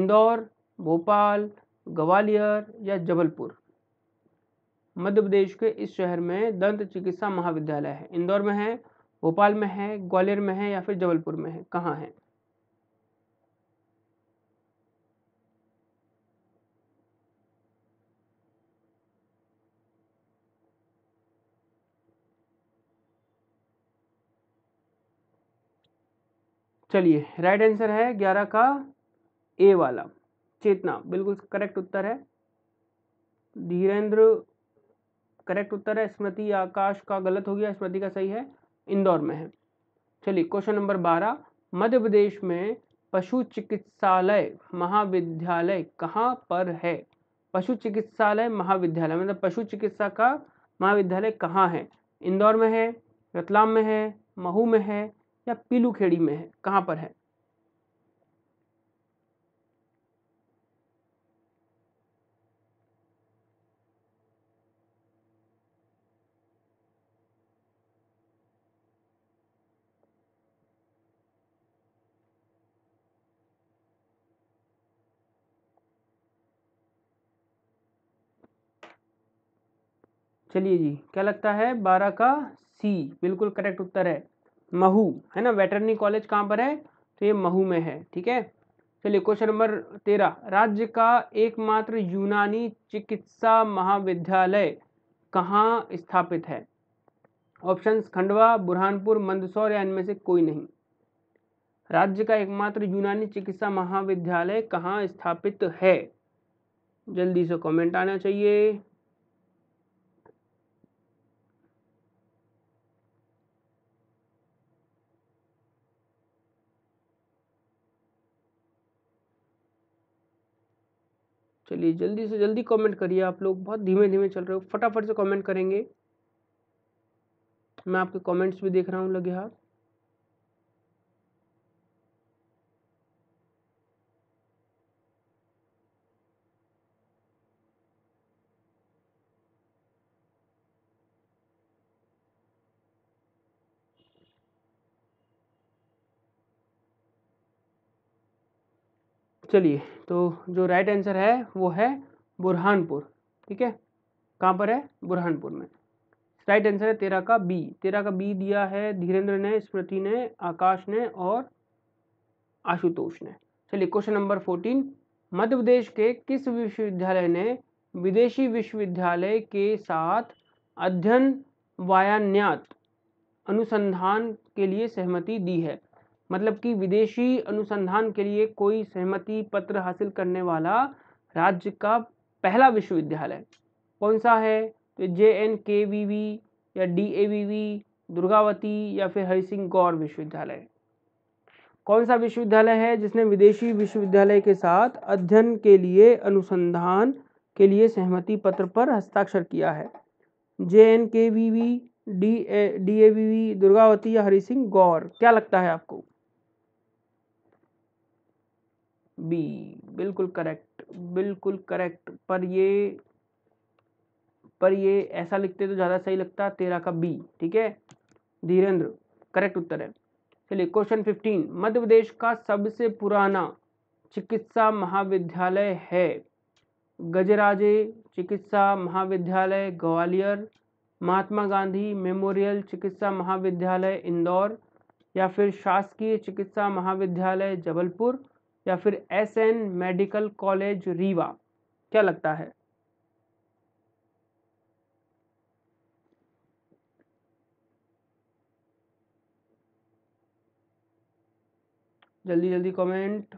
इंदौर भोपाल ग्वालियर या जबलपुर मध्य प्रदेश के इस शहर में दंत चिकित्सा महाविद्यालय है इंदौर में है भोपाल में है ग्वालियर में है या फिर जबलपुर में है कहाँ है चलिए राइट आंसर है ग्यारह का ए वाला चेतना बिल्कुल करेक्ट उत्तर है धीरेन्द्र करेक्ट उत्तर है स्मृति आकाश का गलत हो गया स्मृति का सही है इंदौर में है चलिए क्वेश्चन नंबर बारह मध्य प्रदेश में पशु चिकित्सालय महाविद्यालय कहाँ पर है पशु चिकित्सालय महाविद्यालय मतलब पशु चिकित्सा का महाविद्यालय कहाँ है इंदौर में है रतलाम में है महू में है या पीलूखेड़ी में है कहाँ पर है चलिए जी क्या लगता है बारह का सी बिल्कुल करेक्ट उत्तर है महू है ना वेटरनी कॉलेज कहाँ पर है तो ये महू में है ठीक है चलिए क्वेश्चन नंबर तेरह राज्य का एकमात्र यूनानी चिकित्सा महाविद्यालय कहाँ स्थापित है ऑप्शंस खंडवा बुरहानपुर मंदसौर या इनमें से कोई नहीं राज्य का एकमात्र यूनानी चिकित्सा महाविद्यालय कहाँ स्थापित है जल्दी से कमेंट आना चाहिए चलिए जल्दी से जल्दी कमेंट करिए आप लोग बहुत धीमे धीमे चल रहे हो फटाफट से कमेंट करेंगे मैं आपके कमेंट्स भी देख रहा हूँ लगे हाथ चलिए तो जो राइट आंसर है वो है बुरहानपुर ठीक है कहाँ पर है बुरहानपुर में राइट आंसर है तेरह का बी तेरह का बी दिया है धीरेन्द्र ने स्मृति ने आकाश ने और आशुतोष ने चलिए question number fourteen Madhya Pradesh के किस विश्वविद्यालय ने विदेशी विश्वविद्यालय के साथ अध्ययन वायान्यात अनुसंधान के लिए सहमति दी है मतलब कि विदेशी अनुसंधान के लिए कोई सहमति पत्र हासिल करने वाला राज्य का पहला विश्वविद्यालय कौन सा है तो J N K V V या D A V V Durgavati या फिर हरि सिंह गौर विश्वविद्यालय कौन सा विश्वविद्यालय है जिसने विदेशी विश्वविद्यालय के साथ अध्ययन के लिए अनुसंधान के लिए सहमति पत्र पर हस्ताक्षर किया है J N K V V D A D A V V Durgavati या हरि सिंह गौर क्या लगता है आपको बी बिल्कुल करेक्ट बिल्कुल करेक्ट पर ये पर ये ऐसा लिखते तो ज़्यादा सही लगता तेरह का बी ठीक है धीरेन्द्र करेक्ट उत्तर है चलिए क्वेश्चन फिफ्टीन मध्य प्रदेश का सबसे पुराना चिकित्सा महाविद्यालय है गजराजे चिकित्सा महाविद्यालय ग्वालियर महात्मा गांधी मेमोरियल चिकित्सा महाविद्यालय इंदौर या फिर शासकीय चिकित्सा महाविद्यालय जबलपुर या फिर S N medical college Rewa क्या लगता है जल्दी जल्दी कमेंट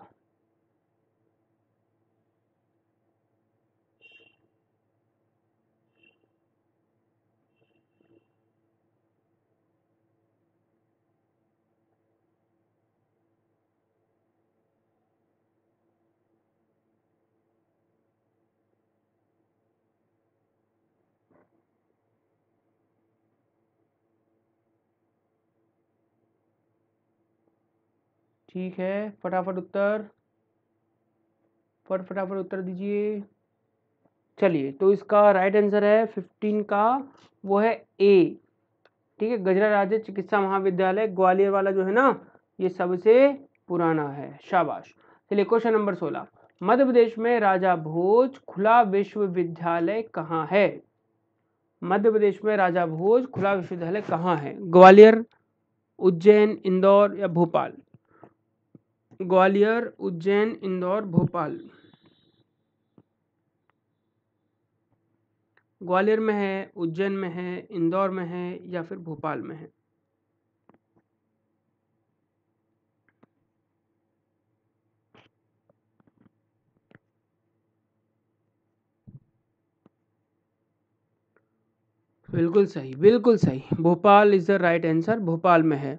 ठीक है फटाफट उत्तर फट फटाफट उत्तर दीजिए चलिए तो इसका राइट आंसर है फिफ्टीन का वो है ए ठीक है गजरा राज्य चिकित्सा महाविद्यालय ग्वालियर वाला जो है ना ये सबसे पुराना है शाबाश चलिए क्वेश्चन नंबर सोलह मध्य प्रदेश में राजा भोज खुला विश्वविद्यालय कहाँ है मध्य प्रदेश में राजा भोज खुला विश्वविद्यालय कहाँ है ग्वालियर उज्जैन इंदौर या भोपाल ग्वालियर उज्जैन इंदौर भोपाल ग्वालियर में है उज्जैन में है इंदौर में है या फिर भोपाल में है बिल्कुल सही बिल्कुल सही Bhopal is the right answer Bhopal में है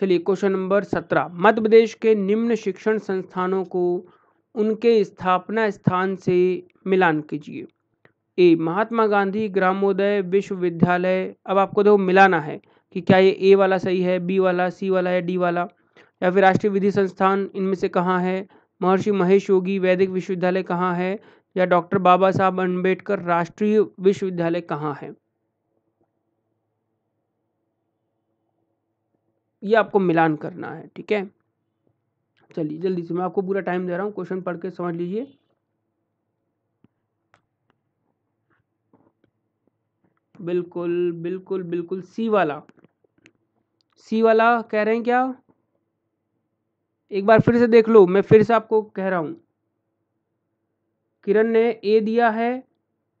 चलिए क्वेश्चन नंबर सत्रह मध्य प्रदेश के निम्न शिक्षण संस्थानों को उनके स्थापना स्थान से मिलान कीजिए ए महात्मा गांधी ग्रामोदय विश्वविद्यालय अब आपको देखो मिलाना है कि क्या ये ए वाला सही है बी वाला सी वाला या डी वाला या फिर राष्ट्रीय विधि संस्थान इनमें से कहाँ है महर्षि महेश योगी वैदिक विश्वविद्यालय कहाँ है या डॉक्टर बाबा साहब अम्बेडकर राष्ट्रीय विश्वविद्यालय कहाँ है ये आपको मिलान करना है ठीक है चलिए जल्दी से मैं आपको पूरा टाइम दे रहा हूँ क्वेश्चन पढ़ के समझ लीजिए बिल्कुल बिल्कुल बिल्कुल सी वाला सी वाला कह रहे हैं क्या एक बार फिर से देख लो मैं फिर से आपको कह रहा हूँ किरण ने ए दिया है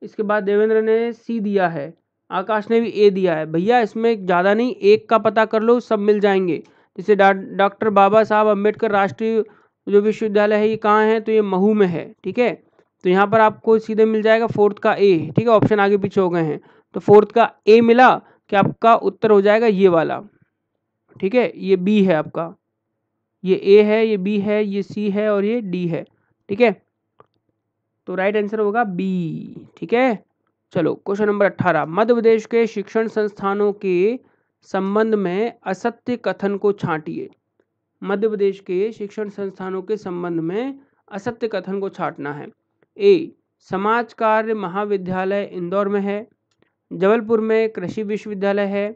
इसके बाद देवेंद्र ने सी दिया है आकाश ने भी ए दिया है भैया इसमें ज़्यादा नहीं एक का पता कर लो सब मिल जाएंगे जैसे डॉक्टर बाबा साहब अम्बेडकर राष्ट्रीय जो विश्वविद्यालय है ये कहाँ है तो ये महू में है ठीक है तो यहाँ पर आपको सीधे मिल जाएगा फोर्थ का ए ठीक है ऑप्शन आगे पीछे हो गए हैं तो फोर्थ का ए मिला कि आपका उत्तर हो जाएगा ये वाला ठीक है ये बी है आपका ये ए है ये बी है ये सी है और ये डी है ठीक है तो राइट आंसर होगा बी ठीक है चलो क्वेश्चन नंबर अट्ठारह मध्य प्रदेश के शिक्षण संस्थानों के संबंध में असत्य कथन को छाटिए मध्य प्रदेश के शिक्षण संस्थानों के संबंध में असत्य कथन को छाटना है ए समाज कार्य महाविद्यालय इंदौर में है जबलपुर में कृषि विश्वविद्यालय है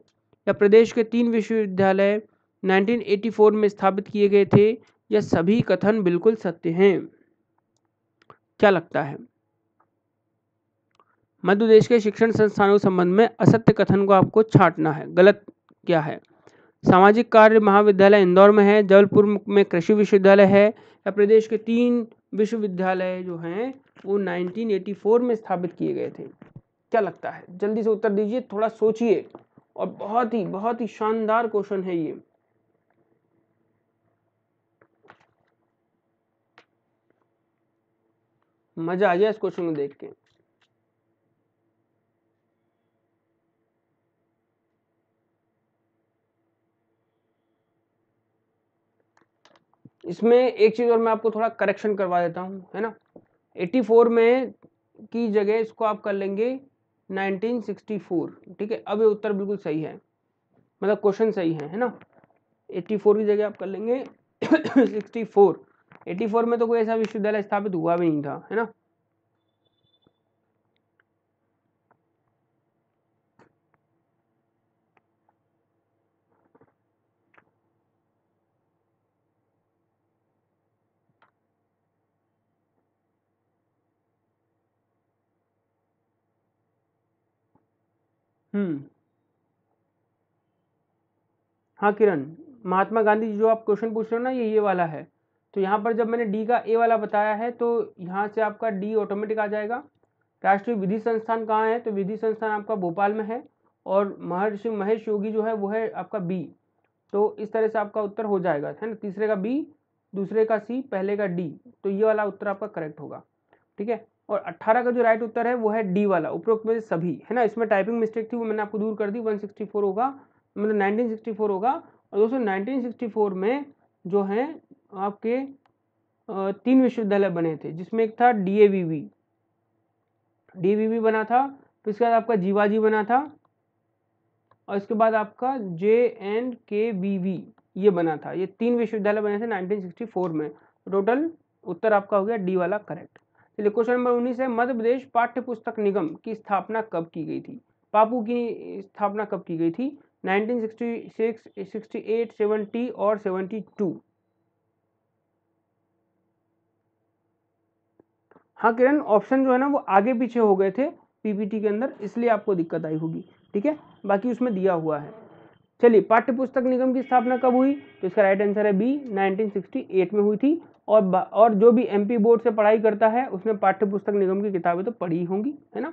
या प्रदेश के तीन विश्वविद्यालय 1984 में स्थापित किए गए थे यह सभी कथन बिल्कुल सत्य हैं क्या लगता है मध्य प्रदेश के शिक्षण संस्थानों के संबंध में असत्य कथन को आपको छाटना है गलत क्या है सामाजिक कार्य महाविद्यालय इंदौर में है जबलपुर में कृषि विश्वविद्यालय है या प्रदेश के तीन विश्वविद्यालय जो हैं वो 1984 में स्थापित किए गए थे क्या लगता है जल्दी से उत्तर दीजिए थोड़ा सोचिए और बहुत ही बहुत ही शानदार क्वेश्चन है ये मजा आ गया इस क्वेश्चन को देख के इसमें एक चीज़ और मैं आपको थोड़ा करेक्शन करवा देता हूँ है ना 84 में की जगह इसको आप कर लेंगे 1964 ठीक है अब ये उत्तर बिल्कुल सही है मतलब क्वेश्चन सही है है ना 84 की जगह आप कर लेंगे 64 84 में तो कोई ऐसा विश्वविद्यालय स्थापित हुआ भी नहीं था है ना हम्म हाँ, किरण, महात्मा गांधी जो आप क्वेश्चन पूछ रहे हो ना ये ये वाला है। तो यहाँ पर जब मैंने डी का ए वाला बताया है तो यहाँ से आपका डी ऑटोमेटिक आ जाएगा। राष्ट्रीय विधि संस्थान कहाँ है? तो विधि संस्थान आपका भोपाल में है और महर्षि महेश योगी जो है वो है आपका बी। तो इस तरह से आपका उत्तर हो जाएगा, है ना? तीसरे का बी, दूसरे का सी, पहले का डी। तो ये वाला उत्तर आपका करेक्ट होगा। ठीक है? और 18 का जो राइट उत्तर है वो है डी वाला उपरोक्त में सभी है ना इसमें टाइपिंग मिस्टेक थी वो मैंने आपको दूर कर दी 164 होगा मतलब 1964 होगा और दोस्तों 1964 में जो है आपके तीन विश्वविद्यालय बने थे जिसमें एक था D A V V D V V बना था फिर इसके बाद आपका जीवाजी बना था और इसके बाद आपका J and K V V ये बना था ये तीन विश्वविद्यालय बने थे फोर में टोटल उत्तर आपका हो गया डी वाला करेक्ट चलिए क्वेश्चन नंबर उन्नीस है मध्य प्रदेश पाठ्य पुस्तक निगम की स्थापना कब की गई थी पापू की स्थापना कब की गई थी 1966, 68, टू और 72 हाँ किरण ऑप्शन जो है ना वो आगे पीछे हो गए थे पीपीटी के अंदर इसलिए आपको दिक्कत आई होगी ठीक है बाकी उसमें दिया हुआ है चलिए पाठ्य पुस्तक निगम की स्थापना कब हुई तो इसका राइट आंसर है बी 1968 में हुई थी और और जो भी एमपी बोर्ड से पढ़ाई करता है उसने पाठ्य पुस्तक निगम की किताबें तो पढ़ी होंगी है ना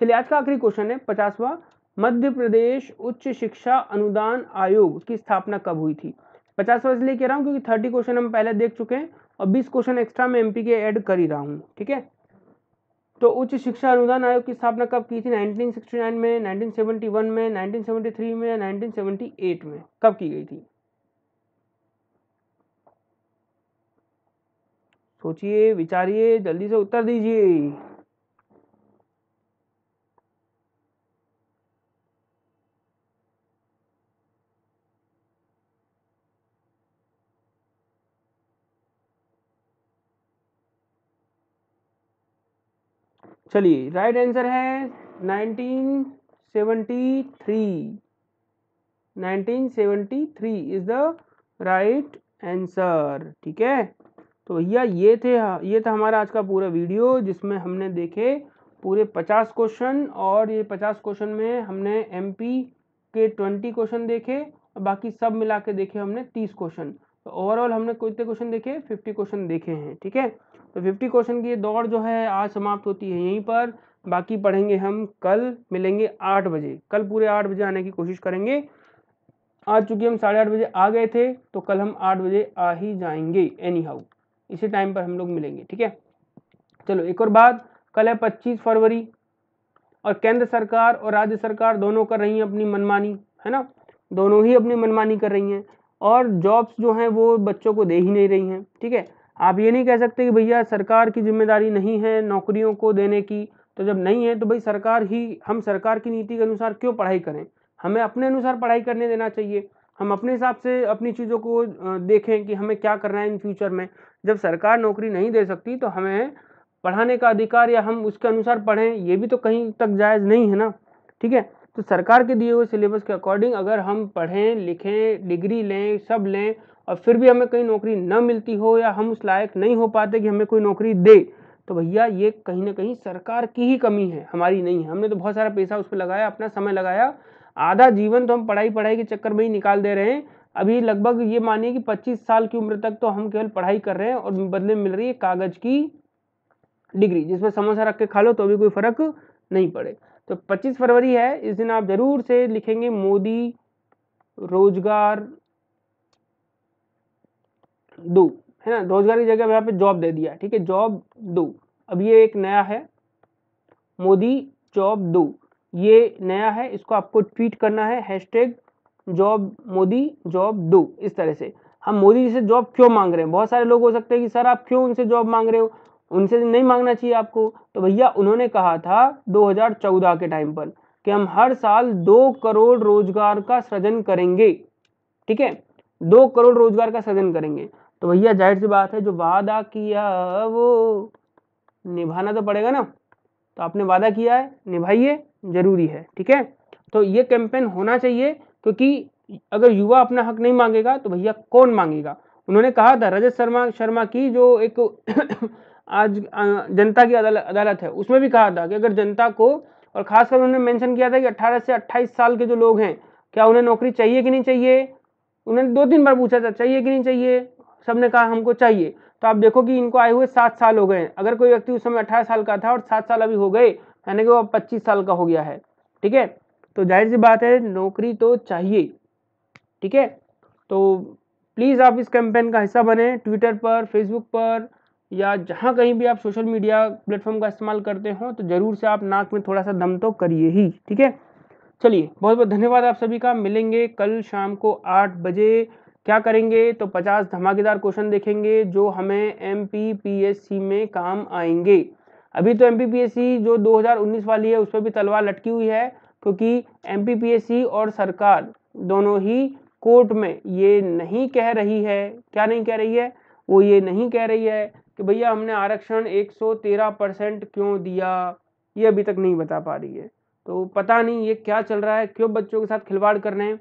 चलिए आज का आखिरी क्वेश्चन है पचासवा मध्य प्रदेश उच्च शिक्षा अनुदान आयोग की स्थापना कब हुई थी पचासवा इसलिए कह रहा हूँ क्योंकि थर्टी क्वेश्चन हम पहले देख चुके हैं और बीस क्वेश्चन एक्स्ट्रा मैं एम के एड कर ही रहा हूँ ठीक है तो उच्च शिक्षा अनुदान आयोग की स्थापना कब की थी 1969 में 1971 में 1973 में 1978 में कब की गई थी सोचिए विचारिए जल्दी से उत्तर दीजिए चलिए राइट आंसर है 1973 1973 इज द राइट आंसर ठीक है तो भैया ये थे ये था हमारा आज का पूरा वीडियो जिसमें हमने देखे पूरे पचास क्वेश्चन और ये पचास क्वेश्चन में हमने एमपी के ट्वेंटी क्वेश्चन देखे और बाकी सब मिला के देखे हमने तीस क्वेश्चन तो ओवरऑल हमने कितने क्वेश्चन देखे फिफ्टी क्वेश्चन देखे हैं ठीक है तो फिफ्टी क्वेश्चन की दौड़ जो है आज समाप्त होती है यहीं पर बाकी पढ़ेंगे हम कल मिलेंगे आठ बजे कल पूरे आठ बजे आने की कोशिश करेंगे आज चूंकि हम साढ़े आठ बजे आ गए थे तो कल हम आठ बजे आ ही जाएंगे एनी हाउ इसी टाइम पर हम लोग मिलेंगे ठीक है चलो एक और बात कल है पच्चीस फरवरी और केंद्र सरकार और राज्य सरकार दोनों कर रही हैं अपनी मनमानी है ना दोनों ही अपनी मनमानी कर रही हैं और जॉब्स जो हैं वो बच्चों को दे ही नहीं रही हैं ठीक है आप ये नहीं कह सकते कि भैया सरकार की जिम्मेदारी नहीं है नौकरियों को देने की तो जब नहीं है तो भाई सरकार ही हम सरकार की नीति के अनुसार क्यों पढ़ाई करें हमें अपने अनुसार पढ़ाई करने देना चाहिए हम अपने हिसाब से अपनी चीज़ों को देखें कि हमें क्या करना है इन फ्यूचर में जब सरकार नौकरी नहीं दे सकती तो हमें पढ़ाने का अधिकार या हम उसके अनुसार पढ़ें ये भी तो कहीं तक जायज़ नहीं है ना ठीक है तो सरकार के दिए हुए सिलेबस के अकॉर्डिंग अगर हम पढ़ें लिखें डिग्री लें सब लें और फिर भी हमें कहीं नौकरी न मिलती हो या हम उस लायक नहीं हो पाते कि हमें कोई नौकरी दे तो भैया ये कहीं ना कहीं सरकार की ही कमी है हमारी नहीं है हमने तो बहुत सारा पैसा उस पर लगाया अपना समय लगाया आधा जीवन तो हम पढ़ाई पढ़ाई के चक्कर में ही निकाल दे रहे हैं अभी लगभग ये मानिए कि 25 साल की उम्र तक तो हम केवल पढ़ाई कर रहे हैं और बदले में मिल रही है कागज की डिग्री जिसमें समोसा रख के खा लो तो भी कोई फर्क नहीं पड़े तो 25 फरवरी है इस दिन आप जरूर से लिखेंगे मोदी रोजगार दो है ना रोजगार की जगह यहाँ पे जॉब दे दिया ठीक है जॉब दो अब ये एक नया है मोदी जॉब दो ये नया है इसको आपको ट्वीट करना है hashtag job Modi job do इस तरह से हम मोदी जी से जॉब क्यों मांग रहे हैं बहुत सारे लोग हो सकते हैं कि सर आप क्यों उनसे जॉब मांग रहे हो उनसे नहीं मांगना चाहिए आपको तो भैया उन्होंने कहा था 2014 के टाइम पर कि हम हर साल दो करोड़ रोजगार का सृजन करेंगे ठीक है दो करोड़ रोजगार का सृजन करेंगे तो भैया जाहिर सी बात है जो वादा किया वो निभाना तो पड़ेगा ना तो आपने वादा किया है निभाइए जरूरी है ठीक है तो ये कैंपेन होना चाहिए क्योंकि अगर युवा अपना हक नहीं मांगेगा तो भैया कौन मांगेगा उन्होंने कहा था रजत शर्मा शर्मा की जो एक आज जनता की अदालत अदालत है उसमें भी कहा था कि अगर जनता को और खासकर उन्होंने मेंशन किया था कि 18 से 28 साल के जो लोग हैं क्या उन्हें नौकरी चाहिए कि नहीं चाहिए उन्होंने दो तीन बार पूछा था चाहिए कि नहीं चाहिए सब ने कहा हमको चाहिए तो आप देखो कि इनको आए हुए सात साल हो गए अगर कोई व्यक्ति उस समय अट्ठारह साल का था और सात साल अभी हो गए यानी कि वो पच्चीस साल का हो गया है ठीक है तो जाहिर सी बात है नौकरी तो चाहिए ठीक है तो प्लीज़ आप इस कैंपेन का हिस्सा बने ट्विटर पर फेसबुक पर या जहाँ कहीं भी आप सोशल मीडिया प्लेटफॉर्म का इस्तेमाल करते हो तो ज़रूर से आप नाक में थोड़ा सा दम तो करिए ही ठीक है चलिए बहुत बहुत धन्यवाद आप सभी का मिलेंगे कल शाम को आठ बजे क्या करेंगे तो पचास धमाकेदार क्वेश्चन देखेंगे जो हमें एम पी में काम आएंगे अभी तो एम जो 2019 वाली है उस पर भी तलवार लटकी हुई है क्योंकि एम और सरकार दोनों ही कोर्ट में ये नहीं कह रही है क्या नहीं कह रही है वो ये नहीं कह रही है कि भैया हमने आरक्षण 113 परसेंट क्यों दिया ये अभी तक नहीं बता पा रही है तो पता नहीं ये क्या चल रहा है क्यों बच्चों के साथ खिलवाड़ कर रहे हैं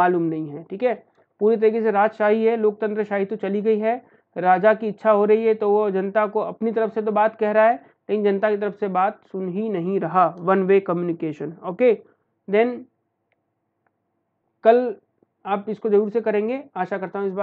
मालूम नहीं है ठीक है पूरी तरीके से राजशाही है लोकतंत्र शाही तो चली गई है राजा की इच्छा हो रही है तो वो जनता को अपनी तरफ से तो बात कह रहा है लेकिन जनता की तरफ से बात सुन ही नहीं रहा one way communication okay then कल आप इसको जरूर से करेंगे आशा करता हूँ इस बार